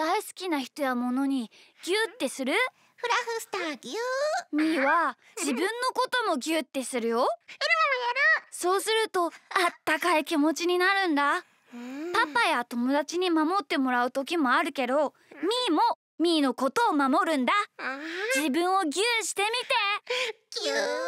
大好きな人やものにギュってするフラフスターギューみーは自分のこともギュってするよそうするとあったかい気持ちになるんだパパや友達に守ってもらう時もあるけどみーもみーのことを守るんだ自分をギューしてみてギュー